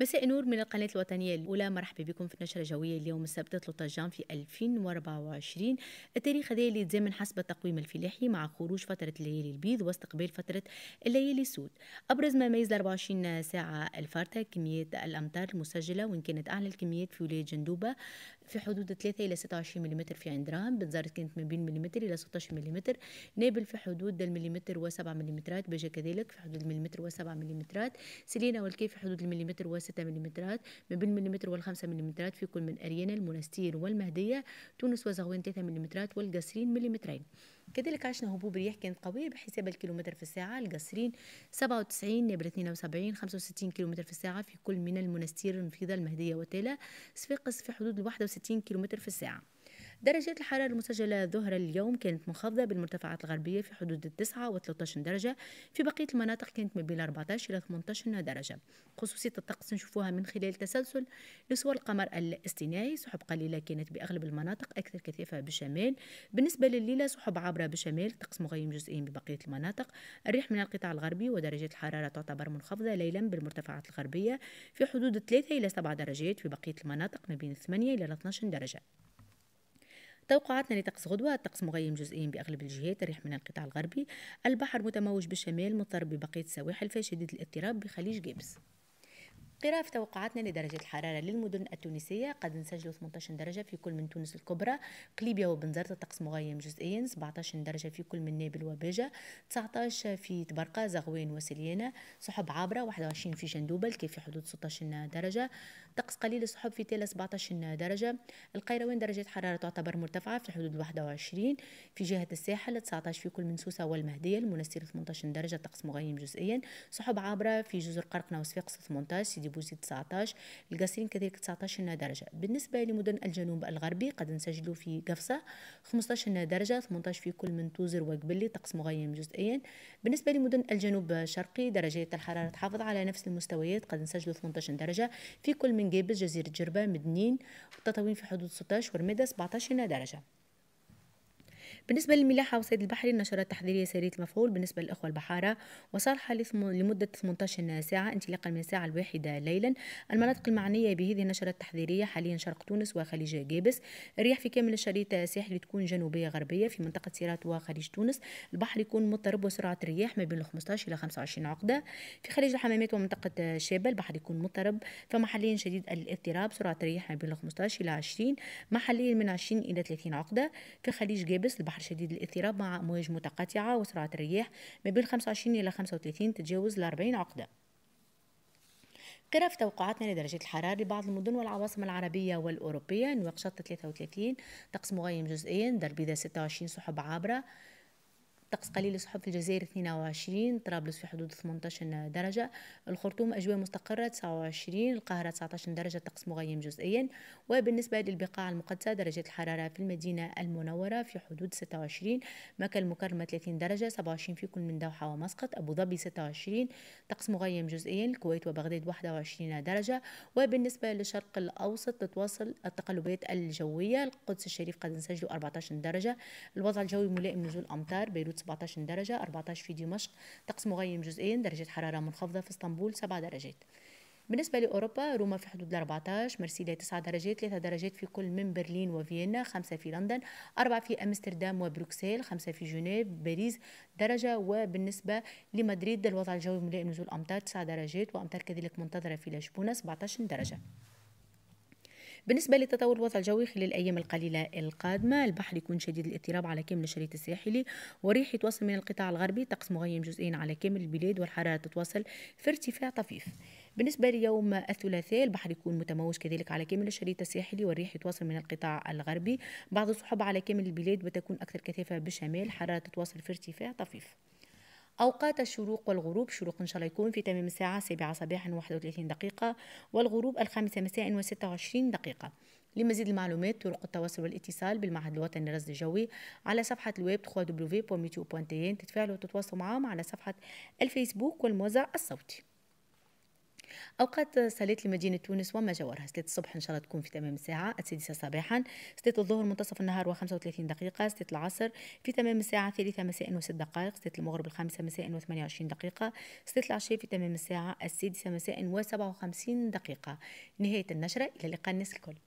مساء نور من القناة الوطنية الأولى مرحبا بكم في نشرة جوية اليوم السبت 3 جان في 2024 التاريخ هذا اللي يتزامن حسب التقويم الفلاحي مع خروج فترة الليالي البيض واستقبال فترة الليالي السود أبرز ما ميز 24 ساعة الفارتة كمية الأمطار المسجلة وإن كانت أعلى الكميات في ولاية جندوبة في حدود 3 إلى 26 ملم في عند رام بنزارت كانت ما بين مليمتر إلى 16 ملم نابل في حدود المليمتر و7 ملم بجا كذلك في حدود المليمتر و7 ملم سيلينا والكي في حدود المليمتر و6 ملم ما بين المليمتر و 5 ملم في كل من أريانا المنستير والمهدية تونس وزغوان 3 ملم والقصرين مليمترين كذلك عشنا هبوب رياح كانت قوية بحساب الكيلومتر في الساعة القصرين 97 نبرة 72 65 كيلومتر في الساعة في كل من المنستير المفيدة المهدية وتالا صفاقس في حدود الواحد 61 كيلومتر في الساعة درجة الحرارة المسجلة ظهر اليوم كانت منخفضة بالمرتفعات الغربية في حدود 9 و 13 درجة في بقية المناطق كانت ما بين 14 إلى 18 درجة خصوصية الطقس نشوفوها من خلال تسلسل لصور القمر الاصطناعي سحب قليلة كانت بأغلب المناطق أكثر كثافة بالشمال بالنسبة لليلة سحب عابرة بالشمال طقس مغيم جزئيا ببقية المناطق الريح من القطاع الغربي ودرجة الحرارة تعتبر منخفضة ليلا بالمرتفعات الغربية في حدود 3 إلى 7 درجات في بقية المناطق ما بين 8 إلى 12 درجة توقعاتنا لطقس غدوة الطقس مغيم جزئيا بأغلب الجهات الريح من القطاع الغربي البحر متموج بالشمال مضطرب ببقية السواحل شديد الاضطراب بخليج جابس قراءة في توقعاتنا لدرجة الحرارة للمدن التونسية قد نسجل 18 درجة في كل من تونس الكبرى قليبيا وبنزرت الطقس مغيم جزئيا 17 درجة في كل من نابل وبيجا 19 في تبرقة زغوين وسليانة سحب عابرة 21 في جندوبل كيف في حدود 16 درجة طقس قليل السحب في تيلا 17 درجة القيروان درجة حرارة تعتبر مرتفعة في حدود 21 في جهة الساحل 19 في كل من سوسة والمهدية المنستير 18 درجة طقس مغيم جزئيا سحب عابرة في جزر قرقنة وصفاقس 18 غادي بوزي 19 القصيم كذلك 19 درجة بالنسبة لمدن الجنوب الغربي قد نسجلوا في قفصة 15 درجة 18 في كل من توزر وقبلي طقس مغيم جزئيا بالنسبة لمدن الجنوب الشرقي درجات الحرارة تحافظ على نفس المستويات قد نسجلوا 18 درجة في كل من قبل جزيرة جربة مدنين والتطاوين في حدود 16 ورميدة 17 درجة بالنسبة للملاحة وصيد البحري النشرات تحذيرية سرية المفعول بالنسبة للأخوة البحارة وصالحة لمدة 18 ساعة انطلاقا من الساعة الواحدة ليلا المناطق المعنية بهذه النشرة التحذيرية حاليا شرق تونس وخليج جيبس الرياح في كامل الشريط الساحلي تكون جنوبية غربية في منطقة سيرات وخليج تونس البحر يكون مضطرب وسرعة الرياح ما بين 15 إلى 25 عقدة في خليج الحمامات ومنطقة شابة البحر يكون مضطرب فمحليا شديد الاضطراب سرعة الرياح ما بين 15 إلى 20 محليا من 20 إلى 30 عقدة في خليج جيبس البحر البحر شديد الاضطراب مع امواج متقطعه وسرعه الرياح ما بين 25 الى 35 تتجاوز ل 40 عقده قرف توقعاتنا لدرجة الحرارة لبعض المدن والعواصم العربية والأوروبية نواقشطة 33 طقس مغيم جزئيا دربيدة 26 سحب عابرة طقس قليل السحب في الجزائر 22 طرابلس في حدود 18 درجة الخرطوم أجواء مستقرة 29 القاهرة 19 درجة طقس مغيم جزئيا وبالنسبة للبقاع المقدسة درجة الحرارة في المدينة المنورة في حدود 26 مكة المكرمة 30 درجة 27 في كل من دوحة ومسقط أبو ظبي 26 طقس مغيم جزئيا الكويت وبغداد 21 درجة وبالنسبة للشرق الأوسط تتواصل التقلبات الجوية القدس الشريف قد نسجل 14 درجة الوضع الجوي ملائم نزول أمطار بيروت 17 درجة 14 في دمشق طقس مغيم جزئين درجة حرارة منخفضة في اسطنبول 7 درجات بالنسبة لأوروبا روما في حدود 14 مرسيليا 9 درجات 3 درجات في كل من برلين وفيينا 5 في لندن 4 في أمستردام وبروكسل 5 في جنيف باريس درجة وبالنسبة لمدريد الوضع الجوي ملائم نزول أمطار 9 درجات وأمطار كذلك منتظرة في لشبونة 17 درجة بالنسبة لتطور الوضع الجوي خلال الأيام القليلة القادمة البحر يكون شديد الاضطراب على كامل الشريط الساحلي وريح يتواصل من القطاع الغربي طقس مغيم جزئيا على كامل البلاد والحرارة تتواصل في ارتفاع طفيف بالنسبة ليوم الثلاثاء البحر يكون متموج كذلك على كامل الشريط الساحلي والريح يتواصل من القطاع الغربي بعض السحب على كامل البلاد وتكون أكثر كثافة بالشمال حرارة تتواصل في ارتفاع طفيف أوقات الشروق والغروب شروق إن شاء الله يكون في تمام الساعة 7 صباحا 31 دقيقة والغروب الخامسة مساء و26 دقيقة لمزيد المعلومات طرق التواصل والاتصال بالمعهد الوطني للرصد الجوي على صفحة الويب www.meteo.tn تتفاعلوا وتتواصلوا معهم على صفحة الفيسبوك والموزع الصوتي اوقات صليت لمدينه تونس وما جوارها 6 الصبح ان شاء الله تكون في تمام الساعه السادسه صباحا 6 الظهر منتصف النهار و35 دقيقه 6 العصر في تمام الساعه الثالثه مساء و6 دقائق 6 المغرب الخامسه مساء و28 دقيقه 6 العشاء في تمام الساعه السادسه مساء و57 دقيقه نهايه النشره الى لقاء الناس الكل